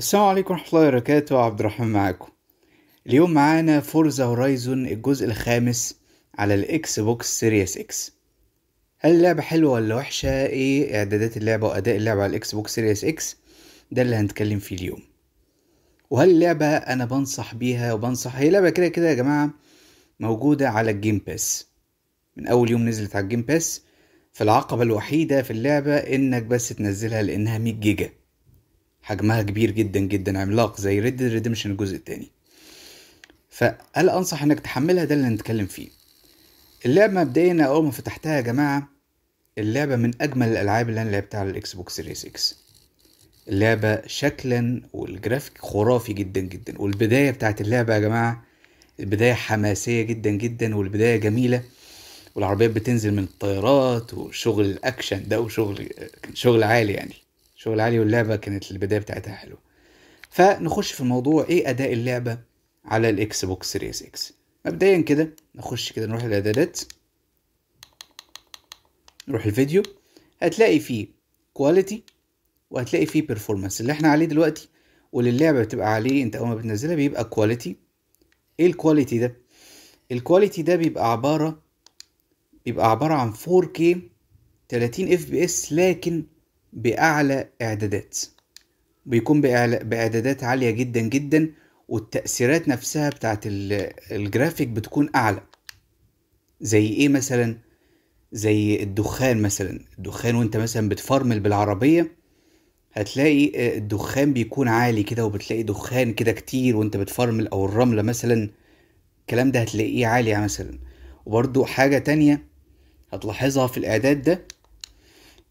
السلام عليكم ورحمة الله وبركاته عبد الرحمن معاكم اليوم معانا فورزا هورايزون الجزء الخامس على الاكس بوكس سيريس اكس هل اللعبة حلوة ولا وحشة ايه اعدادات اللعبة واداء اللعبة على الاكس بوكس سيريس اكس ده اللي هنتكلم فيه اليوم وهل اللعبة انا بنصح بيها وبنصح هي لعبة كده كده يا جماعة موجودة على الجيم باس من اول يوم نزلت على الجيم باس فالعقبة الوحيدة في اللعبة انك بس تنزلها لانها 100 جيجا حجمها كبير جدا جدا عملاق زي ريد ريدمشن الجزء التاني فهل انصح انك تحملها ده اللي هنتكلم فيه اللعبة مبدئيا اول ما فتحتها يا جماعة اللعبة من اجمل الالعاب اللي انا لعبتها على الاكس بوكس سيريس اكس اللعبة شكلا والجرافيك خرافي جدا جدا والبداية بتاعت اللعبة يا جماعة البداية حماسية جدا جدا والبداية جميلة والعربيات بتنزل من الطيارات وشغل الاكشن ده وشغل كان شغل عالي يعني شغل عالي واللعبة كانت البداية بتاعتها حلوة فنخش في الموضوع ايه اداء اللعبة على الاكس بوكس سيريس اكس مبدئيا كده نخش كده نروح الاعدادات نروح الفيديو هتلاقي فيه كواليتي وهتلاقي فيه بيرفورمانس اللي احنا عليه دلوقتي واللي اللعبة بتبقى عليه انت اول ما بتنزلها بيبقى كواليتي ايه الكواليتي ده الكواليتي ده بيبقى عبارة بيبقى عبارة عن 4K 30 اف بي اس لكن بأعلى إعدادات بيكون بإعدادات عالية جدا جدا والتأثيرات نفسها بتاعت الجرافيك بتكون أعلى زي إيه مثلا زي الدخان مثلا الدخان وانت مثلا بتفرمل بالعربية هتلاقي آه، الدخان بيكون عالي كده وبتلاقي دخان كده كتير وانت بتفرمل او الرملة مثلا الكلام ده هتلاقيه عالي يعني مثلا وبرده حاجة تانية هتلاحظها في الإعداد ده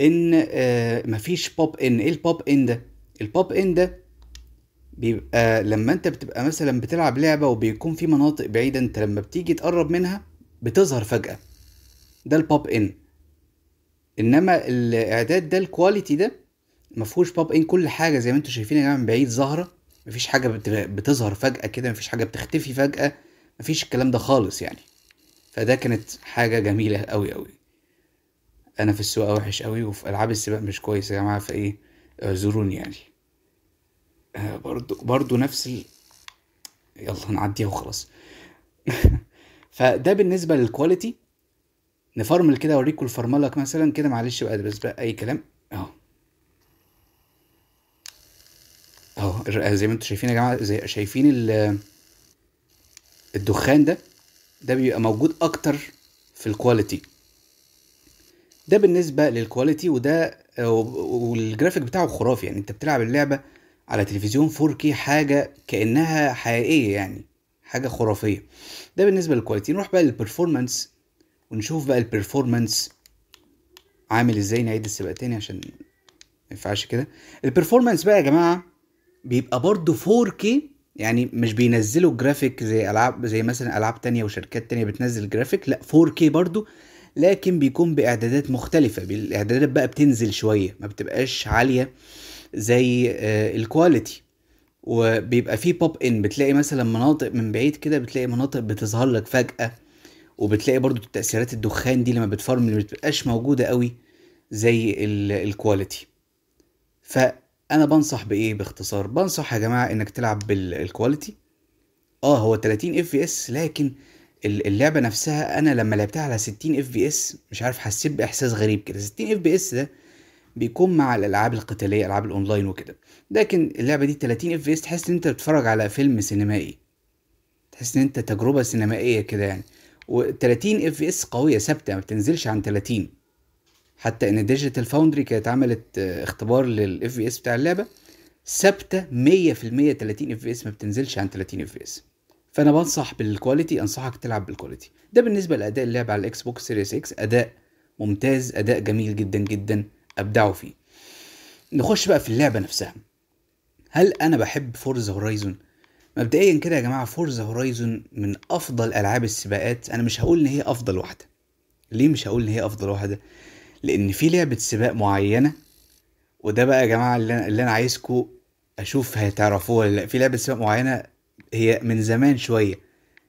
ان آه، مفيش بوب ان ايه البوب ان ده البوب ان ده بيبقى لما انت بتبقى مثلا بتلعب لعبه وبيكون في مناطق بعيده انت لما بتيجي تقرب منها بتظهر فجاه ده البوب ان انما الاعداد ده الكواليتي ده مفهوش بوب ان كل حاجه زي ما انتم شايفين يا جماعه من بعيد ظاهره مفيش حاجه بتظهر فجاه كده مفيش حاجه بتختفي فجاه مفيش الكلام ده خالص يعني فده كانت حاجه جميله قوي قوي انا في السواقه وحش قوي وفي العاب السباق مش كويس يا جماعه فايه اعذروني آه، يعني آه برضو برضو نفس ال... يلا نعديها وخلاص فده بالنسبه للكواليتي نفرمل كده اوريكم الفرملك مثلا كده معلش بقى بس بقى اي كلام اهو اهو آه، زي ما انتم شايفين يا جماعه زي شايفين الدخان ده ده بيبقى موجود اكتر في الكواليتي ده بالنسبه للكواليتي وده آه، والجرافيك بتاعه خرافي يعني انت بتلعب اللعبه على تلفزيون 4K حاجه كانها حقيقيه يعني حاجه خرافيه ده بالنسبه للكواليتي نروح بقى للبرفورمانس ونشوف بقى البرفورمانس عامل ازاي نعيد السباق تاني عشان ما ينفعش كده البرفورمانس بقى يا جماعه بيبقى برضه 4K يعني مش بينزلوا جرافيك زي العاب زي مثلا العاب تانية وشركات تانية بتنزل جرافيك لا 4K برضه لكن بيكون باعدادات مختلفه الاعدادات بقى بتنزل شويه ما بتبقاش عاليه زي آه، الكواليتي وبيبقى فيه بوب ان بتلاقي مثلا مناطق من بعيد كده بتلاقي مناطق بتظهر لك فجاه وبتلاقي برضو تأثيرات الدخان دي لما بتفرم اللي بتبقاش موجودة قوي زي الكواليتي فأنا بنصح بإيه باختصار بنصح يا جماعة إنك تلعب بالكواليتي اه هو 30 اف اس لكن اللعبه نفسها انا لما لعبتها على 60 اف بي اس مش عارف حسيت باحساس غريب كده 60 اف بي اس ده بيكون مع الالعاب القتاليه العاب الاونلاين وكده لكن اللعبه دي 30 اف بي اس تحس ان انت بتتفرج على فيلم سينمائي تحس ان انت تجربه سينمائيه كده يعني و30 اف بي اس قويه ثابته ما بتنزلش عن 30 حتى ان ديجيتال فاوندري كانت عملت آه، اختبار للاف بي اس بتاع اللعبه ثابته 100% 30 اف بي اس ما بتنزلش عن 30 اف بي اس فانا بنصح بالكواليتي انصحك تلعب بالكواليتي ده بالنسبه لاداء اللعب على الاكس بوكس سيريس اكس اداء ممتاز اداء جميل جدا جدا ابدعوا فيه نخش بقى في اللعبه نفسها هل انا بحب فورز هورايزون مبدئيا كده يا جماعه فورز هورايزون من افضل العاب السباقات انا مش هقول ان هي افضل واحده ليه مش هقول ان هي افضل واحده لان في لعبه سباق معينه وده بقى يا جماعه اللي انا, اللي أنا عايزكم اشوف هتعرفوها ولا لا في لعبه سباق معينه هي من زمان شويه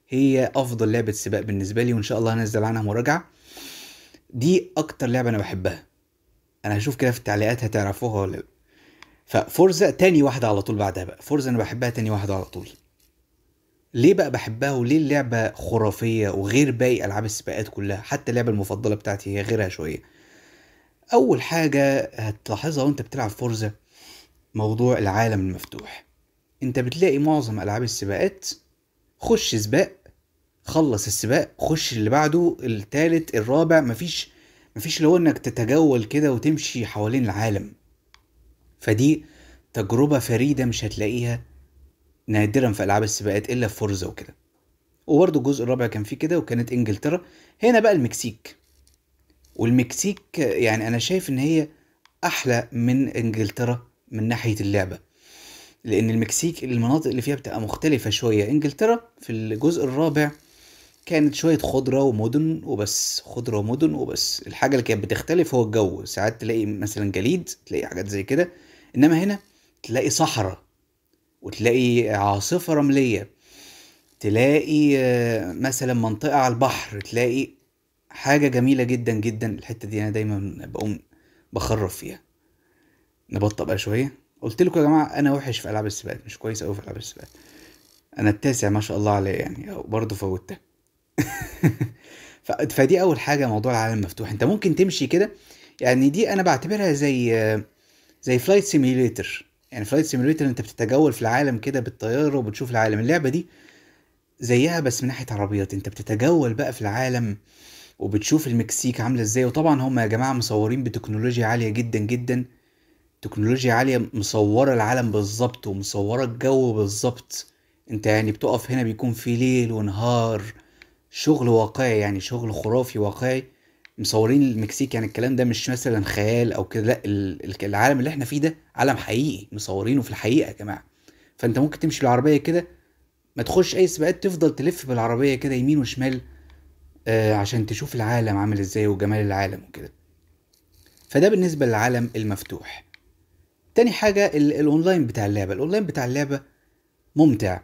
هي افضل لعبه سباق بالنسبه لي وان شاء الله هنزل عنها مراجعه دي اكتر لعبه انا بحبها انا هشوف كده في التعليقات هتعرفوها ولا لا ففورزا تاني واحده على طول بعدها بقى فورزا انا بحبها تاني واحده على طول ليه بقى بحبها وليه اللعبه خرافيه وغير باقي العاب السباقات كلها حتى اللعبه المفضله بتاعتي هي غيرها شويه اول حاجه هتلاحظها وانت بتلعب فورزا موضوع العالم المفتوح انت بتلاقي معظم العاب السباقات خش سباق خلص السباق خش اللي بعده التالت الرابع مفيش مفيش لو انك تتجول كده وتمشي حوالين العالم فدي تجربة فريدة مش هتلاقيها نادرا في ألعاب السباقات إلا في فورزا وكده وبرده الجزء الرابع كان فيه كده وكانت إنجلترا هنا بقى المكسيك والمكسيك يعني أنا شايف إن هي أحلى من إنجلترا من ناحية اللعبة لان المكسيك المناطق اللي فيها بتبقى مختلفه شويه انجلترا في الجزء الرابع كانت شويه خضره ومدن وبس خضره ومدن وبس الحاجه اللي كانت بتختلف هو الجو ساعات تلاقي مثلا جليد تلاقي حاجات زي كده انما هنا تلاقي صحراء وتلاقي عاصفه رمليه تلاقي آه، مثلا منطقه على البحر تلاقي حاجه جميله جدا جدا الحته دي انا دايما بقوم بخرف فيها نبطأ بقى شويه قلت لكم يا جماعه انا وحش في العاب السباقات مش كويس قوي في العاب السباقات انا التاسع ما شاء الله عليا يعني برضه فوتها فدي اول حاجه موضوع العالم المفتوح انت ممكن تمشي كده يعني دي انا بعتبرها زي زي فلايت سيميليتر يعني فلايت سيميليتر انت بتتجول في العالم كده بالطياره وبتشوف العالم اللعبه دي زيها بس من ناحيه عربيات انت بتتجول بقى في العالم وبتشوف المكسيك عامله ازاي وطبعا هم يا جماعه مصورين بتكنولوجيا عاليه جدا جدا تكنولوجيا عالية مصورة العالم بالظبط ومصورة الجو بالظبط انت يعني بتقف هنا بيكون في ليل ونهار شغل واقعي يعني شغل خرافي واقعي مصورين المكسيك يعني الكلام ده مش مثلا خيال او كده لا العالم اللي احنا فيه ده عالم حقيقي مصورينه في الحقيقة يا جماعة فانت ممكن تمشي بالعربية كده ما تخش اي سباقات تفضل تلف بالعربية كده يمين وشمال آه عشان تشوف العالم عامل ازاي وجمال العالم وكده فده بالنسبة للعالم المفتوح تاني حاجة الاونلاين بتاع اللعبة الاونلاين بتاع اللعبة ممتع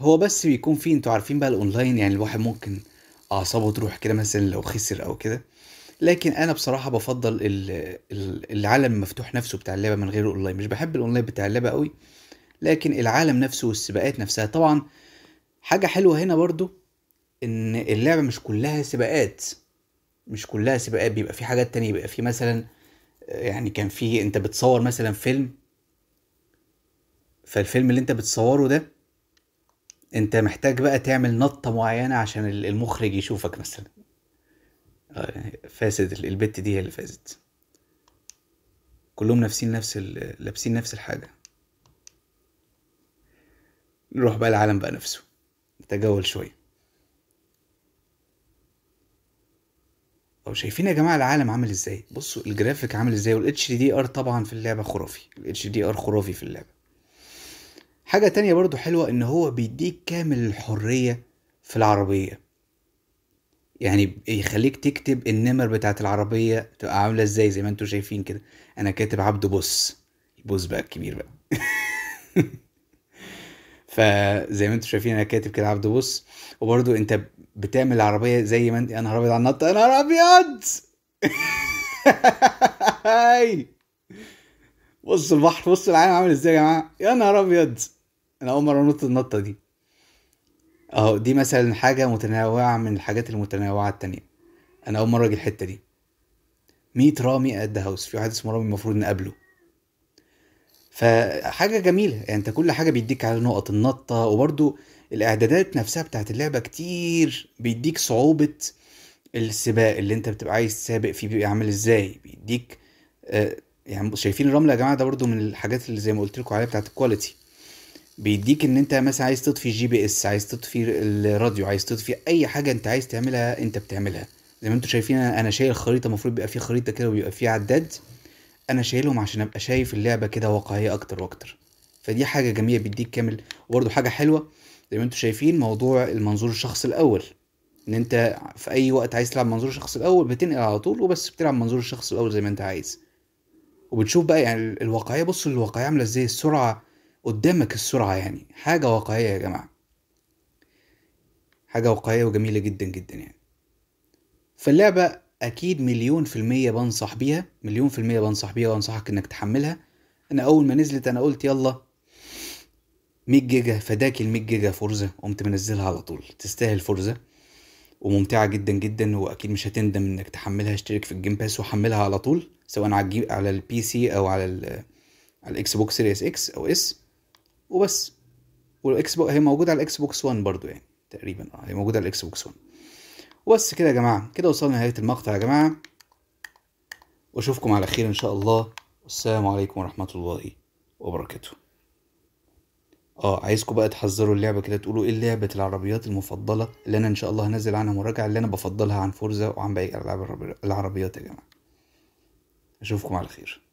هو بس بيكون فيه انتوا عارفين بقى الاونلاين يعني الواحد ممكن اعصابه تروح كده مثلا لو خسر او كده لكن انا بصراحه بفضل العالم المفتوح نفسه بتاع اللعبه من غير الاونلاين مش بحب الاونلاين بتاع اللعبه قوي لكن العالم نفسه والسباقات نفسها طبعا حاجه حلوه هنا برضو ان اللعبه مش كلها سباقات مش كلها سباقات بيبقى في حاجات تانية بيبقى في مثلا يعني كان في انت بتصور مثلا فيلم فالفيلم اللي انت بتصوره ده انت محتاج بقى تعمل نطة معينة عشان المخرج يشوفك مثلا آه، فاسد البت دي هي اللي فازت كلهم نفسين نفس لابسين نفس الحاجة نروح بقى العالم بقى نفسه نتجول شويه او شايفين يا جماعه العالم عامل ازاي بصوا الجرافيك عامل ازاي والاتش دي ار طبعا في اللعبه خرافي الاتش دي ار خرافي في اللعبه حاجه تانية برضو حلوه ان هو بيديك كامل الحريه في العربيه يعني يخليك تكتب النمر بتاعت العربيه تبقى عامله ازاي زي ما انتوا شايفين كده انا كاتب عبده بص بص بقى الكبير بقى فزي ما انتم شايفين انا كاتب كده عبد بص وبرده انت بتعمل العربيه زي ما انت يا نهار ابيض على النط يا نهار ابيض بص البحر بص العالم عامل ازاي يا جماعه يا نهار ابيض انا اول مره انط النطه دي اهو دي مثلا حاجه متنوعه من الحاجات المتنوعه التانية انا اول مره اجي الحته دي ميت رامي قد هاوس في واحد اسمه رامي المفروض نقابله فحاجه جميله يعني انت كل حاجه بيديك على نقط النطه وبرده الاعدادات نفسها بتاعت اللعبه كتير بيديك صعوبه السباق اللي انت بتبقى عايز تسابق فيه بيبقى عامل ازاي بيديك آه، يعني شايفين الرمله يا جماعه ده برده من الحاجات اللي زي ما قلت لكم عليها بتاعت الكواليتي بيديك ان انت مثلا عايز تطفي الجي بي اس عايز تطفي الراديو عايز تطفي اي حاجه انت عايز تعملها انت بتعملها زي ما انتم شايفين انا شايل خريطه المفروض بيبقى فيه خريطه كده وبيبقى فيه عداد انا شايلهم عشان ابقى شايف اللعبه كده واقعيه اكتر واكتر فدي حاجه جميله بيديك كامل وبرده حاجه حلوه زي ما انتم شايفين موضوع المنظور الشخص الاول ان انت في اي وقت عايز تلعب منظور الشخص الاول بتنقل على طول وبس بتلعب منظور الشخص الاول زي ما انت عايز وبتشوف بقى يعني الواقعيه بص الواقعيه عامله ازاي السرعه قدامك السرعه يعني حاجه واقعيه يا جماعه حاجه واقعيه وجميله جدا جدا يعني فاللعبه اكيد مليون في المية بنصح بيها مليون في المية بنصح بيها وانصحك انك تحملها انا اول ما نزلت انا قلت يلا 100 جيجا فداك ال 100 جيجا فرزة قمت منزلها على طول تستاهل فرزة وممتعة جدا جدا واكيد مش هتندم انك تحملها اشترك في الجيم باس وحملها على طول سواء على على البي سي او على ال على الاكس بوكس سيريس اكس او اس وبس والاكس بوكس هي موجودة على الاكس بوكس 1 برضو يعني تقريبا اه هي موجودة على الاكس بوكس 1 وبس كده يا جماعه كده وصلنا لنهايه المقطع يا جماعه واشوفكم على خير ان شاء الله والسلام عليكم ورحمه الله وبركاته اه عايزكم بقى تحذروا اللعبه كده تقولوا ايه لعبه العربيات المفضله اللي انا ان شاء الله هنزل عنها مراجعه اللي انا بفضلها عن فورزا وعن باقي العاب العربيات يا جماعه اشوفكم على خير